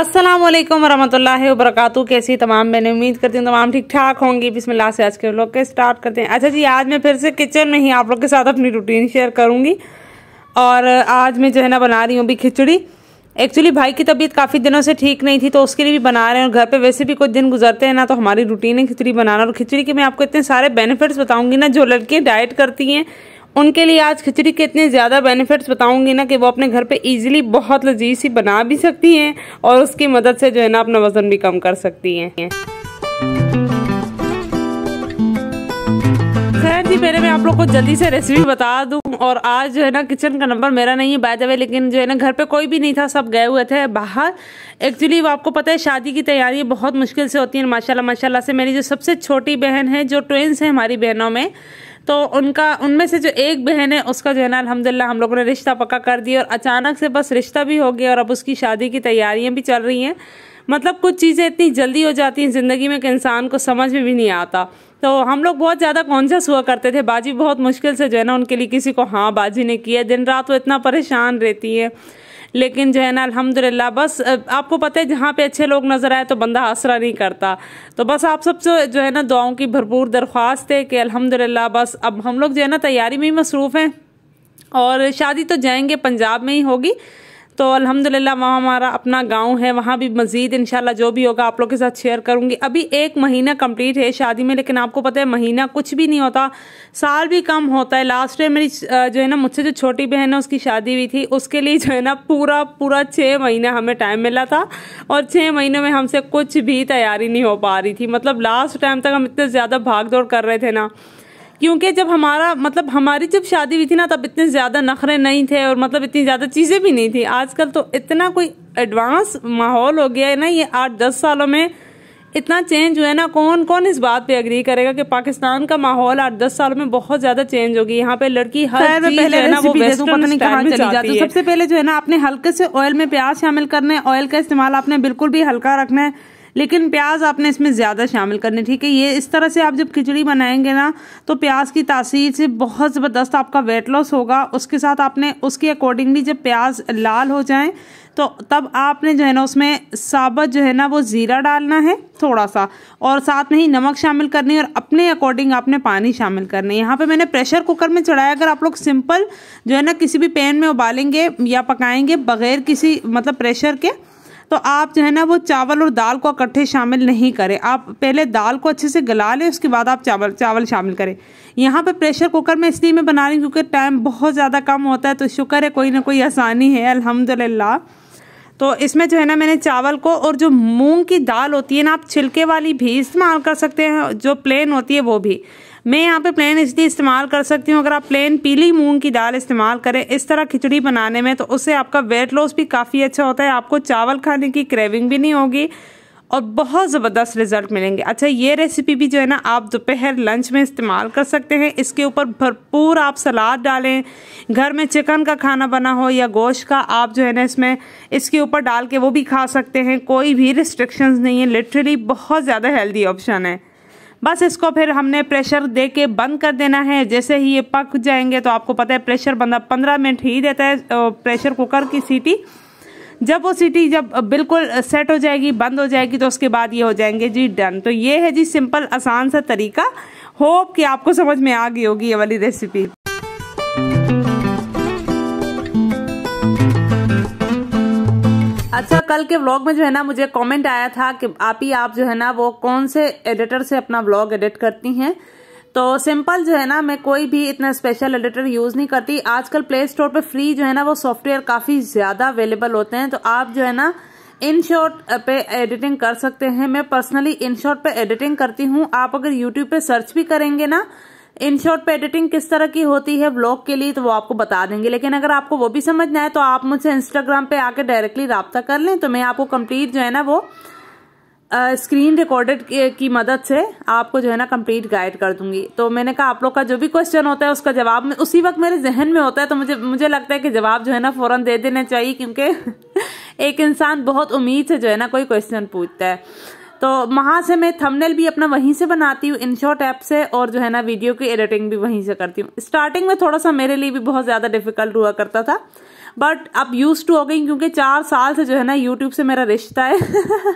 अस्सलाम वालेकुम वरहमतुल्लाहि कैसी तमाम मैंने उम्मीद करती हूँ तमाम ठीक ठाक होंगी बिस्मिल्लाह से आज के लोग के स्टार्ट करते हैं अच्छा जी आज मैं फिर से किचन में ही आप लोग के साथ अपनी रूटीन शेयर करूँगी और आज मैं जो है ना बना रही हूँ अभी खिचड़ी एक्चुअली भाई की तबीयत काफ़ी दिनों से ठीक नहीं थी तो उसके लिए भी बना रहे हैं और घर पर वैसे भी कुछ दिन गुजरते हैं ना तो हमारी रूटीन है खिचड़ी बनाना और खिचड़ी के मैं आपको इतने सारे बेनिफिट्स बताऊँगी ना जो लड़कियाँ डाइट करती हैं उनके लिए आज खिचड़ी के इतने ज़्यादा बेनिफिट्स बताऊंगी ना कि वो अपने घर पे इजीली बहुत लजीज सी बना भी सकती हैं और उसकी मदद से जो है ना अपना वज़न भी कम कर सकती हैं पहले मैं आप लोग को जल्दी से रेसिपी बता दूं और आज जो है ना किचन का नंबर मेरा नहीं है बाय द वे लेकिन जो है ना घर पे कोई भी नहीं था सब गए हुए थे बाहर एक्चुअली वो आपको पता है शादी की तैयारी बहुत मुश्किल से होती है माशाल्लाह माशाल्लाह से मेरी जो सबसे छोटी बहन है जो ट्वेंस है हमारी बहनों में तो उनका उनमें से जो एक बहन है उसका जो है ना अलहमदिल्ला हम लोगों ने रिश्ता पक्का कर दिया और अचानक से बस रिश्ता भी हो गया और अब उसकी शादी की तैयारियाँ भी चल रही हैं मतलब कुछ चीज़ें इतनी जल्दी हो जाती हैं ज़िंदगी में कि इंसान को समझ में भी नहीं आता तो हम लोग बहुत ज़्यादा कॉन्शियस हुआ करते थे बाजी बहुत मुश्किल से जो है ना उनके लिए किसी को हाँ बाजी ने किया दिन रात वो इतना परेशान रहती है लेकिन जो है ना अलहमदिल्ला बस आपको पता है जहाँ पे अच्छे लोग नज़र आए तो बंदा आसरा नहीं करता तो बस आप सबसे जो है ना दुआओं की भरपूर दरख्वास्त है कि अलहमदिल्ला बस अब हम लोग जो है ना तैयारी में ही मसरूफ़ हैं और शादी तो जाएंगे पंजाब में ही होगी तो अलहमदिल्ला वहाँ हमारा अपना गांव है वहाँ भी मज़ीद इनशाला जो भी होगा आप लोग के साथ शेयर करूँगी अभी एक महीना कंप्लीट है शादी में लेकिन आपको पता है महीना कुछ भी नहीं होता साल भी कम होता है लास्ट टाइम मेरी जो है ना मुझसे जो छोटी बहन है उसकी शादी हुई थी उसके लिए जो है ना पूरा पूरा छः महीना हमें टाइम मिला था और छः महीनों में हमसे कुछ भी तैयारी नहीं हो पा रही थी मतलब लास्ट टाइम तक हम इतने ज़्यादा भाग दौड़ कर रहे थे ना क्योंकि जब हमारा मतलब हमारी जब शादी हुई थी ना तब इतने ज़्यादा नखरे नहीं थे और मतलब इतनी ज़्यादा चीज़ें भी नहीं थी आजकल तो इतना कोई एडवांस माहौल हो गया है ना ये आठ दस सालों में इतना चेंज हुआ है ना कौन कौन इस बात पे एग्री करेगा कि पाकिस्तान का माहौल आठ दस सालों में बहुत ज्यादा चेंज होगी यहाँ पे लड़की हर चीज पहले है ना वो वेस्टर्न चली जाती है सबसे पहले जो है ना आपने हल्के से ऑयल में प्याज शामिल करना है ऑयल का इस्तेमाल आपने बिल्कुल भी हल्का रखना है लेकिन प्याज आपने इसमें ज़्यादा शामिल करनी ठीक है ये इस तरह से आप जब खिचड़ी बनाएंगे ना तो प्याज की तासीर से बहुत ज़बरदस्त आपका वेट लॉस होगा उसके साथ आपने उसके अकॉर्डिंगली जब प्याज लाल हो जाए तो तब आपने जो है ना उसमें साबत जो है ना वो ज़ीरा डालना है थोड़ा सा और साथ में ही नमक शामिल करनी है और अपने अकॉर्डिंग आपने पानी शामिल करना है यहाँ पे मैंने प्रेशर कुकर में चढ़ाया अगर आप लोग सिंपल जो है ना किसी भी पैन में उबालेंगे या पकाएंगे बगैर किसी मतलब प्रेशर के तो आप जो है ना वो चावल और दाल को इकट्ठे शामिल नहीं करें आप पहले दाल को अच्छे से गला लें उसके बाद आप चावल चावल शामिल करें यहाँ पे प्रेशर कुकर में इसलिए मैं बना रही हूँ क्योंकि टाइम बहुत ज़्यादा कम होता है तो शुक्र है कोई ना कोई आसानी है अल्हम्दुलिल्लाह तो इसमें जो है ना मैंने चावल को और जो मूंग की दाल होती है ना आप छिलके वाली भी इस्तेमाल कर सकते हैं जो प्लेन होती है वो भी मैं यहाँ पे प्लेन इसलिए इस्तेमाल कर सकती हूँ अगर आप प्लेन पीली मूंग की दाल इस्तेमाल करें इस तरह खिचड़ी बनाने में तो उससे आपका वेट लॉस भी काफ़ी अच्छा होता है आपको चावल खाने की क्रेविंग भी नहीं होगी और बहुत ज़बरदस्त रिजल्ट मिलेंगे अच्छा ये रेसिपी भी जो है ना आप दोपहर लंच में इस्तेमाल कर सकते हैं इसके ऊपर भरपूर आप सलाद डालें घर में चिकन का खाना बना हो या गोश्त का आप जो है ना इसमें इसके ऊपर डाल के वो भी खा सकते हैं कोई भी रिस्ट्रिक्शंस नहीं है लिटरली बहुत ज़्यादा हेल्दी ऑप्शन है बस इसको फिर हमने प्रेशर दे के बंद कर देना है जैसे ही ये पक जाएंगे तो आपको पता है प्रेशर बंदा पंद्रह मिनट ही देता है प्रेशर कुकर की सीटी जब वो सीटी जब बिल्कुल सेट हो जाएगी बंद हो जाएगी तो उसके बाद ये हो जाएंगे जी डन तो ये है जी सिंपल आसान सा तरीका होप कि आपको समझ में आ गई होगी ये वाली रेसिपी अच्छा कल के व्लॉग में जो है ना मुझे कमेंट आया था कि आप ही आप जो है ना वो कौन से एडिटर से अपना व्लॉग एडिट करती हैं तो सिंपल जो है ना मैं कोई भी इतना स्पेशल एडिटर यूज़ नहीं करती आजकल प्ले स्टोर पर फ्री जो है ना वो सॉफ्टवेयर काफ़ी ज़्यादा अवेलेबल होते हैं तो आप जो है ना इन शॉर्ट पे एडिटिंग कर सकते हैं मैं पर्सनली इन शॉर्ट पे एडिटिंग करती हूँ आप अगर यूट्यूब पे सर्च भी करेंगे ना इन शॉर्ट पे एडिटिंग किस तरह की होती है ब्लॉग के लिए तो वो आपको बता देंगे लेकिन अगर आपको वो भी समझना है तो आप मुझसे इंस्टाग्राम पे आकर डायरेक्टली रबता कर लें तो मैं आपको कंप्लीट जो है ना वो स्क्रीन रिकॉर्डेड की मदद से आपको जो है ना कंप्लीट गाइड कर दूंगी तो मैंने कहा आप लोग का जो भी क्वेश्चन होता है उसका जवाब में उसी वक्त मेरे जहन में होता है तो मुझे मुझे लगता है कि जवाब जो है ना फ़ौरन दे देना चाहिए क्योंकि एक इंसान बहुत उम्मीद से जो है ना कोई क्वेश्चन पूछता है तो वहां से मैं थंबनेल भी अपना वहीं से बनाती हूँ इनशॉट ऐप से और जो है ना वीडियो की एडिटिंग भी वहीं से करती हूँ स्टार्टिंग में थोड़ा सा मेरे लिए भी बहुत ज़्यादा डिफिकल्ट हुआ करता था बट अब यूज टू हो गई क्योंकि चार साल से जो है ना यूट्यूब से मेरा रिश्ता है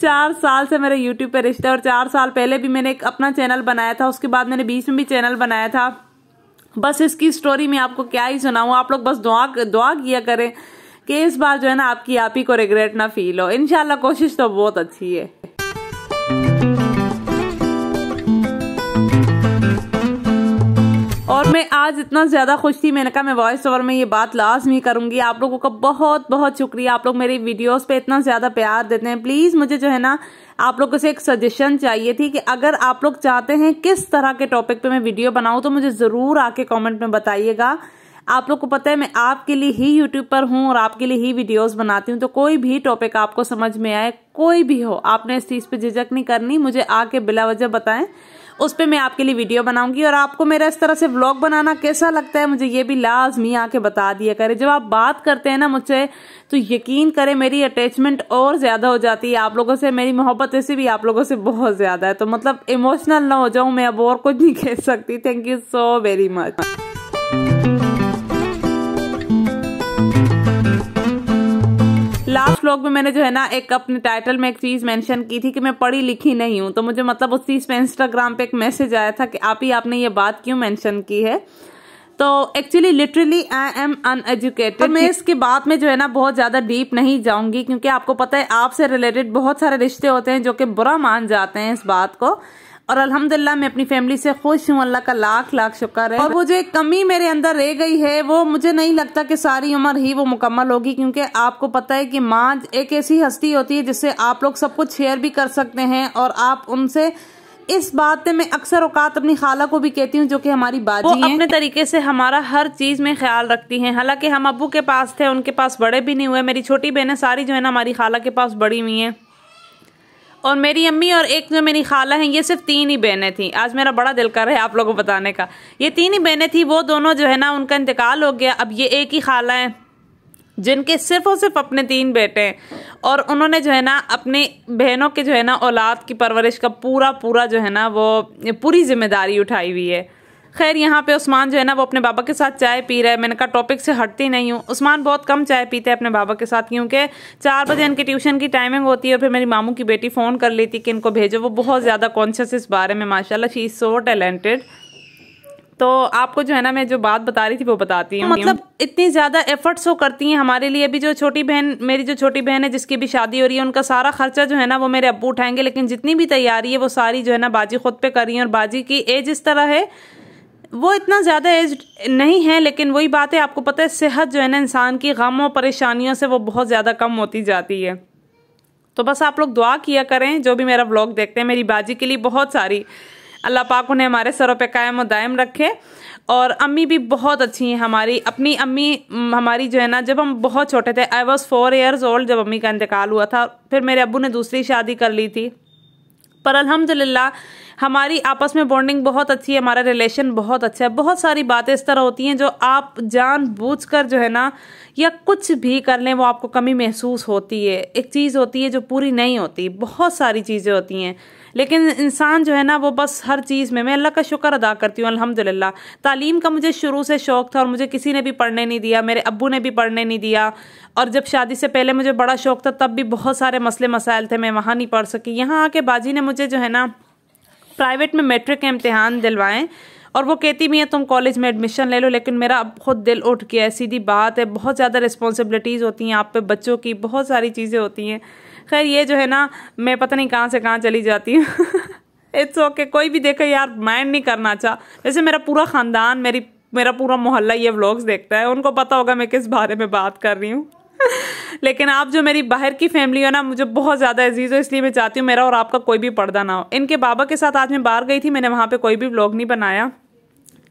चार साल से मेरा यूट्यूब पे रिश्ता है और चार साल पहले भी मैंने एक अपना चैनल बनाया था उसके बाद मैंने बीच में भी चैनल बनाया था बस इसकी स्टोरी मैं आपको क्या ही सुनाऊ आप लोग बस दुआ दुआ किया करें कि इस बार जो है ना आपकी आप ही को रिग्रेट ना फील हो इनशाला कोशिश तो बहुत अच्छी है और मैं आज इतना ज़्यादा खुश थी मैंने कहा मैं वॉइस ओवर में ये बात लाजमी करूँगी आप लोगों का बहुत बहुत शुक्रिया आप लोग मेरी वीडियोस पे इतना ज़्यादा प्यार देते हैं प्लीज़ मुझे जो है ना आप लोगों से एक सजेशन चाहिए थी कि अगर आप लोग चाहते हैं किस तरह के टॉपिक पे मैं वीडियो बनाऊँ तो मुझे ज़रूर आके कॉमेंट में बताइएगा आप लोग को पता है मैं आपके लिए ही यूट्यूब पर हूँ और आपके लिए ही वीडियोस बनाती हूँ तो कोई भी टॉपिक आपको समझ में आए कोई भी हो आपने इस चीज़ पे झिझक नहीं करनी मुझे आके बिला वजह बताएं उस पर मैं आपके लिए वीडियो बनाऊंगी और आपको मेरा इस तरह से ब्लॉग बनाना कैसा लगता है मुझे ये भी लाजमी आके बता दिया करें जब आप बात करते हैं ना मुझसे तो यकीन करें मेरी अटैचमेंट और ज़्यादा हो जाती है आप लोगों से मेरी मोहब्बत ऐसे भी आप लोगों से बहुत ज़्यादा है तो मतलब इमोशनल ना हो जाऊँ मैं अब और कुछ नहीं कह सकती thank you so very much blog में मैंने जो है ना एक अपने टाइटल में एक चीज़ मेंशन की थी कि मैं पढ़ी लिखी नहीं हूं तो मुझे मतलब उस चीज़ पे इंस्टाग्राम पे एक मैसेज आया था कि आप ही आपने ये बात क्यों मेंशन की है तो actually literally I am uneducated मैं इसके बाद में जो है ना बहुत ज़्यादा डीप नहीं जाऊंगी क्योंकि आपको पता है आपसे रिलेटेड बहुत सारे रिश्ते होते हैं जो कि बुरा मान जाते हैं इस बात को और अल्हम्दुलिल्लाह मैं अपनी फैमिली से खुश हूँ अल्लाह का लाख लाख शुक्र है और वो जो एक कमी मेरे अंदर रह गई है वो मुझे नहीं लगता कि सारी उम्र ही वो मुकम्मल होगी क्योंकि आपको पता है कि माँ एक ऐसी हस्ती होती है जिससे आप लोग सब कुछ शेयर भी कर सकते हैं और आप उनसे इस बात में मैं अक्सर औकात अपनी खाला को भी कहती हूँ जो कि हमारी बाजी वो अपने तरीके से हमारा हर चीज़ में ख्याल रखती हैं हालांकि हम अबू के पास थे उनके पास बड़े भी नहीं हुए मेरी छोटी बहनें सारी जो है ना हमारी खाला के पास बड़ी हुई हैं और मेरी अम्मी और एक जो मेरी खाला हैं ये सिर्फ तीन ही बहनें थीं आज मेरा बड़ा दिल कर रहा है आप लोगों को बताने का ये तीन ही बहनें थीं वो दोनों जो है ना उनका इंतकाल हो गया अब ये एक ही खाला हैं जिनके सिर्फ और सिर्फ अपने तीन बेटे हैं और उन्होंने जो है ना अपने बहनों के जो है ना औलाद की परवरिश का पूरा पूरा जो है ना वो पूरी जिम्मेदारी उठाई हुई है खैर यहाँ पे उस्मान जो है ना वो अपने बाबा के साथ चाय पी रहा है मैंने कहा टॉपिक से हटती नहीं हूँ उस्मान बहुत कम चाय पीते हैं अपने बाबा के साथ क्योंकि चार बजे इनके ट्यूशन की टाइमिंग होती है और फिर मेरी मामू की बेटी फ़ोन कर लेती कि इनको भेजो वो बहुत ज़्यादा कॉन्शियस इस बारे में माशाला शी इज़ सो टैलेंटेड तो आपको जो है ना मैं जो बात बता रही थी वो बताती हूँ मतलब इतनी ज़्यादा एफर्ट्स वो करती हैं हमारे लिए अभी जो छोटी बहन मेरी जो छोटी बहन है जिसकी भी शादी हो रही है उनका सारा खर्चा जो है ना वो मेरे अबू उठाएंगे लेकिन जितनी भी तैयारी है वो सारी जो है ना बाजी खुद पे कर रही है और बाजी की एज इस तरह है वो इतना ज़्यादा एज नहीं है लेकिन वही बात है आपको पता है सेहत जो है ना इंसान की गम और परेशानियों से वो बहुत ज़्यादा कम होती जाती है तो बस आप लोग दुआ किया करें जो भी मेरा ब्लॉग देखते हैं मेरी बाजी के लिए बहुत सारी अल्लाह पाक उन्हें हमारे सरों पे कायम और दायम रखे और अम्मी भी बहुत अच्छी हैं हमारी अपनी अम्मी हमारी जो है ना जब हम बहुत छोटे थे I was four years old जब अम्मी का इंतकाल हुआ था फिर मेरे अबू ने दूसरी शादी कर ली थी पर अलहमदिल्ला हमारी आपस में बॉन्डिंग बहुत अच्छी है हमारा रिलेशन बहुत अच्छा है बहुत सारी बातें इस तरह होती हैं जो आप जान कर जो है ना या कुछ भी कर लें वो आपको कमी महसूस होती है एक चीज़ होती है जो पूरी नहीं होती बहुत सारी चीज़ें होती हैं लेकिन इंसान जो है ना वो बस हर चीज़ में मैं अल्लाह का शुक्र अदा करती हूँ अल्हम्दुलिल्लाह तालीम का मुझे शुरू से शौक़ था और मुझे किसी ने भी पढ़ने नहीं दिया मेरे अब्बू ने भी पढ़ने नहीं दिया और जब शादी से पहले मुझे बड़ा शौक़ था तब भी बहुत सारे मसले मसाइल थे मैं वहाँ नहीं पढ़ सकी यहाँ आके बाजी ने मुझे जो है ना प्राइवेट में मैट्रिक के इम्तहान दिलवाएं और वो कहती भी हैं तुम कॉलेज में एडमिशन ले लो लेकिन मेरा अब खुद दिल उठ गया है सीधी बात है बहुत ज़्यादा रिस्पॉन्सिबिलिटीज़ होती हैं आप पे बच्चों की बहुत सारी चीज़ें होती हैं खैर ये जो है ना मैं पता नहीं कहाँ से कहाँ चली जाती हूँ इट्स ओके कोई भी देखे यार माइंड नहीं करना चाह वैसे मेरा पूरा ख़ानदान मेरी मेरा पूरा मोहल्ला ये व्लॉग्स देखता है उनको पता होगा मैं किस बारे में बात कर रही हूँ लेकिन आप जो मेरी बाहर की फैमिली हो ना मुझे बहुत ज़्यादा अजीज़ हो इसलिए मैं चाहती हूँ मेरा और आपका कोई भी पर्दा ना हो इनके बाबा के साथ आज मैं बाहर गई थी मैंने वहाँ पर कोई भी ब्लॉग नहीं बनाया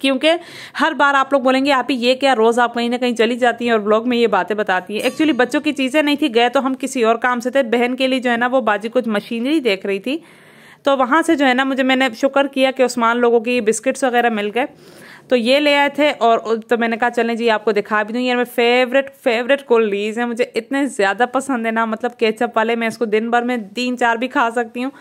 क्योंकि हर बार आप लोग बोलेंगे आप ही ये क्या रोज़ आप कहीं ना कहीं चली जाती हैं और ब्लॉग में ये बातें बताती हैं एक्चुअली बच्चों की चीज़ें नहीं थी गए तो हम किसी और काम से थे बहन के लिए जो है ना वो बाजी कुछ मशीनरी देख रही थी तो वहाँ से जो है ना मुझे मैंने शुक्र किया कि उस्मान लोगों की बिस्किट्स वगैरह मिल गए तो ये ले आए थे और तो मैंने कहा चलें जी आपको दिखा भी दूँ यार मेरे फेवरेट फेवरेट कोल्डलीज हैं मुझे इतने ज़्यादा पसंद है ना मतलब केचप वाले मैं इसको दिन भर में तीन चार भी खा सकती हूँ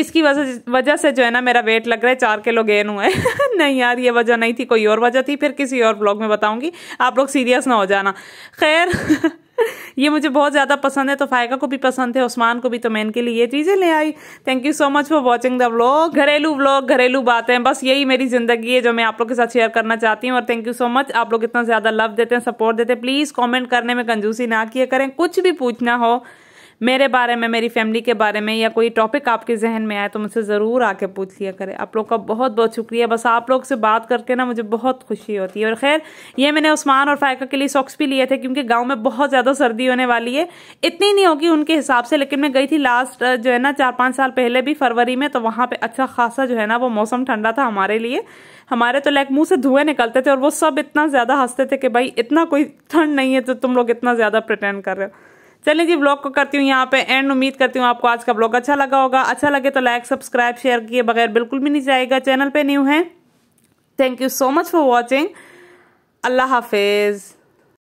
इसकी वजह वजह से जो है ना मेरा वेट लग रहा है चार किलो गेन हुआ है नहीं यार ये वजह नहीं थी कोई और वजह थी फिर किसी और ब्लॉग में बताऊँगी आप लोग सीरियस ना हो जाना खैर ये मुझे बहुत ज़्यादा पसंद है तो फायका को भी पसंद है उस्मान को भी तो मैं इनके लिए ये चीज़ें ले आई thank you so much for watching the vlog घरेलू व्लॉग घरेलू बातें बस यही मेरी ज़िंदगी है जो मैं आप लोग के साथ शेयर करना चाहती हूँ और थैंक यू सो मच आप लोग इतना ज़्यादा लव देते हैं सपोर्ट देते हैं प्लीज़ कॉमेंट करने में कंजूसी ना किया करें कुछ भी पूछना हो मेरे बारे में मेरी फैमिली के बारे में या कोई टॉपिक आपके जहन में आए तो मुझसे ज़रूर आके पूछ लिया करें आप लोग का बहुत बहुत शुक्रिया बस आप लोग से बात करके ना मुझे बहुत खुशी होती है और खैर ये मैंने उस्मान और फायका के लिए सॉक्स भी लिए थे क्योंकि गाँव में बहुत ज़्यादा सर्दी होने वाली है इतनी नहीं होगी उनके हिसाब से लेकिन मैं गई थी लास्ट जो है ना चार पाँच साल पहले भी फरवरी में तो वहाँ पर अच्छा खासा जो है ना वो मौसम ठंडा था हमारे लिए हमारे तो लाइक मुंह से धुएं निकलते थे और वो सब इतना ज़्यादा हंसते थे कि भाई इतना कोई ठंड नहीं है तो तुम लोग इतना ज़्यादा प्रटेंड कर रहे हो चलिए जी ब्लॉग को करती हूँ यहाँ पे एंड उम्मीद करती हूँ आपको आज का ब्लॉग अच्छा लगा होगा अच्छा लगे तो लाइक सब्सक्राइब शेयर किए बगैर बिल्कुल भी नहीं जाएगा चैनल पे न्यू है thank you so much for watching अल्लाह हाफिज़